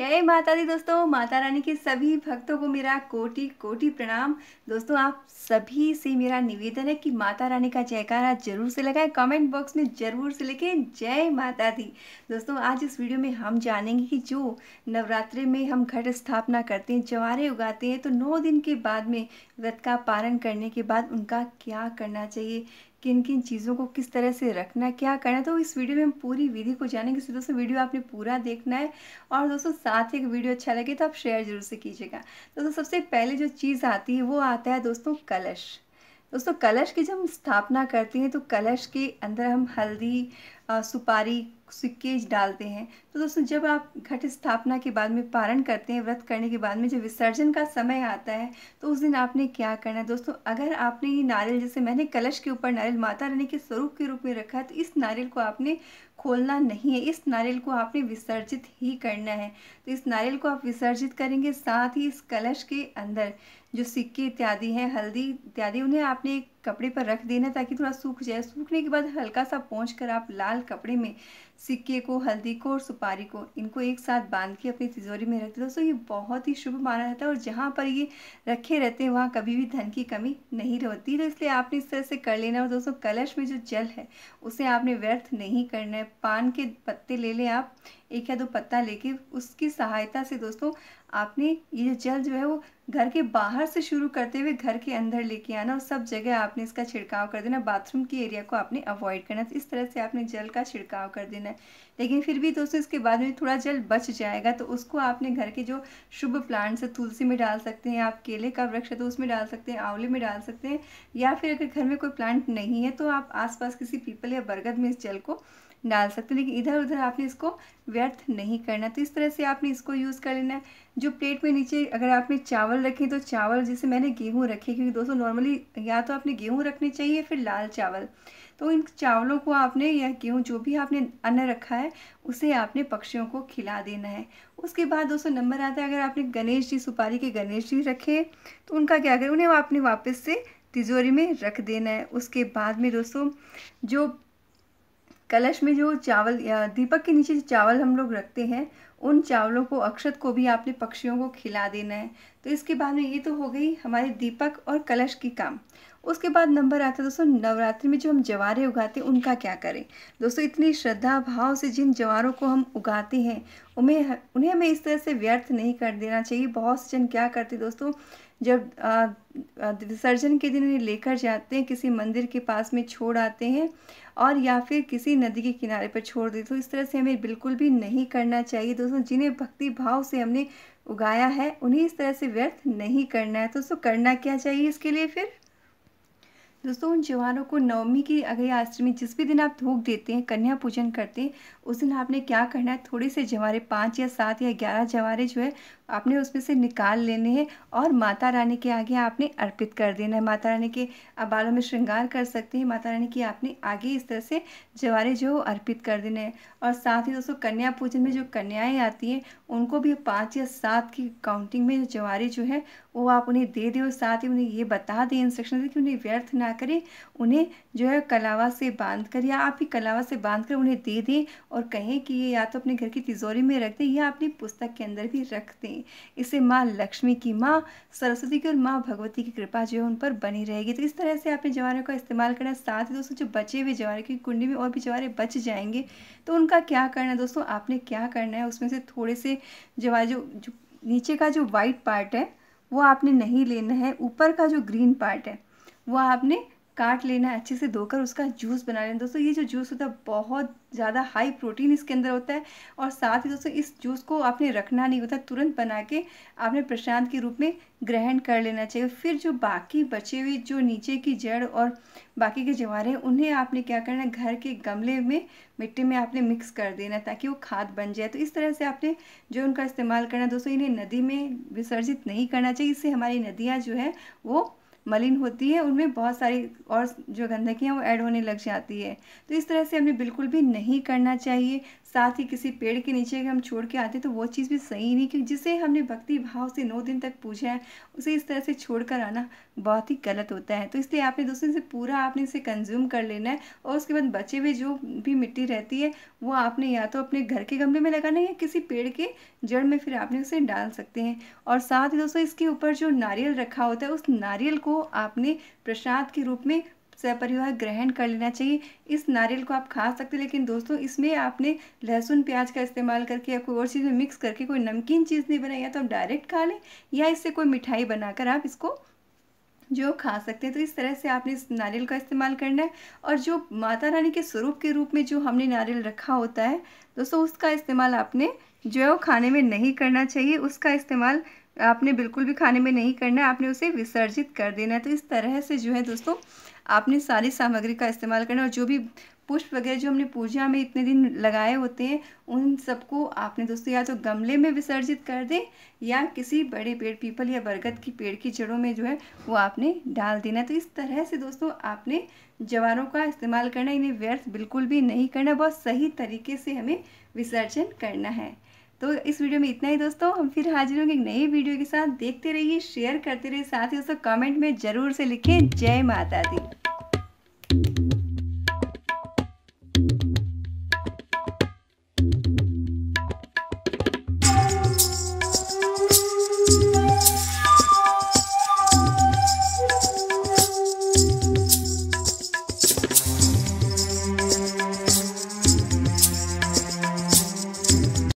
जय माता दी दोस्तों माता रानी के सभी भक्तों को मेरा कोटि कोटि प्रणाम दोस्तों आप सभी से मेरा निवेदन है कि माता रानी का जयकारा जरूर से लगाएं कमेंट बॉक्स में जरूर से लिखें जय माता दी दोस्तों आज इस वीडियो में हम जानेंगे कि जो नवरात्रि में हम घट स्थापना करते हैं जवारे उगाते हैं तो नौ दिन के बाद में व्रत का पारण करने के बाद उनका क्या करना चाहिए किन किन चीज़ों को किस तरह से रखना है क्या करना है तो इस वीडियो में हम पूरी विधि को जानेंगे इसलिए दोस्तों वीडियो आपने पूरा देखना है और दोस्तों साथ ही वीडियो अच्छा लगे तो आप शेयर जरूर से कीजिएगा तो दोस्तों सबसे पहले जो चीज़ आती है वो आता है दोस्तों कलश दोस्तों कलश की जब हम स्थापना करते हैं तो कलश के अंदर हम हल्दी सुपारी सिक्के डालते हैं तो दोस्तों जब आप घट स्थापना के बाद में पारण करते हैं व्रत करने के बाद में जब विसर्जन का समय आता है तो उस दिन आपने क्या करना है दोस्तों अगर आपने ये नारियल जैसे मैंने कलश के ऊपर नारियल माता रानी के स्वरूप के रूप में रखा है तो इस नारियल को आपने खोलना नहीं है इस नारियल को आपने विसर्जित ही करना है तो इस नारियल को आप विसर्जित करेंगे साथ ही इस कलश के अंदर जो सिक्के इत्यादि हैं हल्दी इत्यादि उन्हें आपने कपड़े पर रख देना ताकि थोड़ा सूख जाए सूखने के बाद हल्का सा पहुँच आप लाल कपड़े में सिक्के को हल्दी को और सुपारी को इनको एक साथ बांध के अपनी तिजोरी में रखते दोस्तों ये बहुत ही शुभ माना जाता है और जहाँ पर ये रखे रहते हैं वहाँ कभी भी धन की कमी नहीं रहती तो इसलिए आपने इस तरह से कर लेना और दोस्तों कलश में जो जल है उसे आपने व्यर्थ नहीं करना है पान के पत्ते ले लें आप एक या दो पत्ता लेके उसकी सहायता से दोस्तों आपने ये जल जो है वो घर के बाहर से शुरू करते हुए घर के अंदर लेके आना और सब जगह आपने इसका छिड़काव कर देना बाथरूम के एरिया को आपने अवॉइड करना तो इस तरह से आपने जल का छिड़काव कर देना है लेकिन फिर भी दोस्तों इसके बाद में थोड़ा जल बच जाएगा तो उसको आपने घर के जो शुभ प्लांट्स है तुलसी में डाल सकते हैं आप केले का वृक्ष है तो उसमें डाल सकते हैं आंवले में डाल सकते हैं या फिर अगर घर में कोई प्लांट नहीं है तो आप आसपास किसी पीपल या बरगद में इस जल को डाल सकते हैं लेकिन इधर उधर आपने इसको व्यर्थ नहीं करना तो इस तरह से आपने इसको यूज़ कर लेना है जो प्लेट में नीचे अगर आपने चावल रखे तो चावल जैसे मैंने गेहूँ रखे क्योंकि दोस्तों नॉर्मली या तो आपने गेहूँ रखने चाहिए फिर लाल चावल तो इन चावलों को आपने या गेहूँ जो भी आपने अन्न रखा है उसे आपने पक्षियों को खिला देना है उसके बाद दोस्तों नंबर आता है अगर आपने गणेश जी सुपारी के गणेश जी रखे तो उनका क्या करें उन्हें आपने वापस से तिजोरी में रख देना है उसके बाद में दोस्तों जो कलश में जो चावल दीपक के नीचे चावल हम लोग रखते हैं उन चावलों को अक्षत को भी आपने पक्षियों को खिला देना है तो इसके बाद में ये तो हो गई हमारे दीपक और कलश की काम उसके बाद नंबर आता है दोस्तों नवरात्रि में जो हम जवारे उगाते हैं उनका क्या करें दोस्तों इतनी श्रद्धा भाव से जिन जवारों को हम उगाते हैं उन्हें उन्हें हमें इस तरह से व्यर्थ नहीं कर देना चाहिए बहुत से जन क्या करते दोस्तों जब विसर्जन के दिन इन्हें लेकर जाते हैं किसी मंदिर के पास में छोड़ आते हैं और या फिर किसी नदी के किनारे पर छोड़ देते तो इस तरह से हमें बिल्कुल भी नहीं करना चाहिए दोस्तों दोस्तों जिन्हें भक्ति भाव से हमने उगाया है उन्हें इस तरह से व्यर्थ नहीं करना है तो करना क्या चाहिए इसके लिए फिर दोस्तों उन जवानों को नवमी की अगर या अष्टमी जिस भी दिन आप धूप देते हैं कन्या पूजन करते हैं उस दिन आपने क्या करना है थोड़े से जवारे पाँच या सात या ग्यारह जवारे जो है आपने उसमें से निकाल लेने हैं और माता रानी के आगे आपने अर्पित कर देना है माता रानी के बालों में श्रृंगार कर सकते हैं माता रानी की आपने आगे इस तरह से जवारे जो अर्पित कर देने हैं और साथ ही दोस्तों कन्या पूजन में जो कन्याएँ आती हैं उनको भी पाँच या सात की काउंटिंग में जवारे जो है वो आप उन्हें दे दें और साथ ही उन्हें ये बता दें इंस्ट्रक्शन दें कि उन्हें व्यर्थ ना क्या करें उन्हें जो है कलावा से बांध कर या आप ही कलावा से बांध कर उन्हें दे दें और कहें कि ये या तो अपने घर की तिजोरी में रख दें या अपनी पुस्तक के अंदर भी रख दें इससे माँ लक्ष्मी की माँ सरस्वती की और माँ भगवती की कृपा जो है उन पर बनी रहेगी तो इस तरह से आपने जवारों का इस्तेमाल करना साथ ही दोस्तों जो बचे हुए जवारे की कुंडी में और भी जवारे बच जाएंगे तो उनका क्या करना है दोस्तों आपने क्या करना है उसमें से थोड़े से जवा जो, जो नीचे का जो वाइट पार्ट है वो आपने नहीं लेना है ऊपर का जो ग्रीन पार्ट है वह आपने काट लेना अच्छे से धोकर उसका जूस बना लेना दोस्तों ये जो जूस होता है बहुत ज़्यादा हाई प्रोटीन इसके अंदर होता है और साथ ही दोस्तों इस जूस को आपने रखना नहीं होता तुरंत बना के आपने प्रशांत के रूप में ग्रहण कर लेना चाहिए फिर जो बाकी बचे हुए जो नीचे की जड़ और बाकी के जवार हैं उन्हें आपने क्या करना है घर के गमले में मिट्टी में आपने मिक्स कर देना ताकि वो खाद बन जाए तो इस तरह से आपने जो उनका इस्तेमाल करना दोस्तों इन्हें नदी में विसर्जित नहीं करना चाहिए इससे हमारी नदियाँ जो है वो मलिन होती है उनमें बहुत सारी और जो गंदगी है वो ऐड होने लग जाती है तो इस तरह से हमें बिल्कुल भी नहीं करना चाहिए साथ ही किसी पेड़ के नीचे अगर हम छोड़ के आते तो वो चीज़ भी सही नहीं क्योंकि जिसे हमने भक्ति भाव से नौ दिन तक पूछा है उसे इस तरह से छोड़ कर आना बहुत ही गलत होता है तो इसलिए आपने दोस्तों से पूरा आपने इसे कंज्यूम कर लेना है और उसके बाद बचे हुए जो भी मिट्टी रहती है वो आपने या तो अपने घर के गमले में लगाना है या किसी पेड़ के जड़ में फिर आपने उसे डाल सकते हैं और साथ ही दोस्तों इसके ऊपर जो नारियल रखा होता है उस नारियल को को आपने प्रसाद के रूप में सपरिवार ग्रहण कर लेना चाहिए इस नारियल को आप खा सकते हैं लेकिन दोस्तों इसमें आपने लहसुन प्याज का इस्तेमाल करके या कोई और चीज़ में मिक्स करके कोई नमकीन चीज़ नहीं बनाई या तो आप डायरेक्ट खा लें या इससे कोई मिठाई बनाकर आप इसको जो खा सकते हैं तो इस तरह से आपने इस नारियल का इस्तेमाल करना है और जो माता रानी के स्वरूप के रूप में जो हमने नारियल रखा होता है दोस्तों उसका इस्तेमाल आपने जो है वो खाने में नहीं करना चाहिए उसका इस्तेमाल आपने बिल्कुल भी खाने में नहीं करना है आपने उसे विसर्जित कर देना है तो इस तरह से जो है दोस्तों आपने सारी सामग्री का इस्तेमाल करना और जो भी पुष्प वगैरह जो हमने पूजा में इतने दिन लगाए होते हैं उन सबको आपने दोस्तों या तो गमले में विसर्जित कर दें या किसी बड़े पेड़ पीपल या बरगद की पेड़ की जड़ों में जो है वो आपने डाल देना तो इस तरह से दोस्तों आपने जवारों का इस्तेमाल करना इन्हें व्यर्थ बिल्कुल भी नहीं करना बहुत सही तरीके से हमें विसर्जन करना है तो इस वीडियो में इतना ही दोस्तों हम फिर हाजिर होंगे एक नई वीडियो के साथ देखते रहिए शेयर करते रहिए साथ ही दोस्तों कमेंट में ज़रूर से लिखें जय माता दी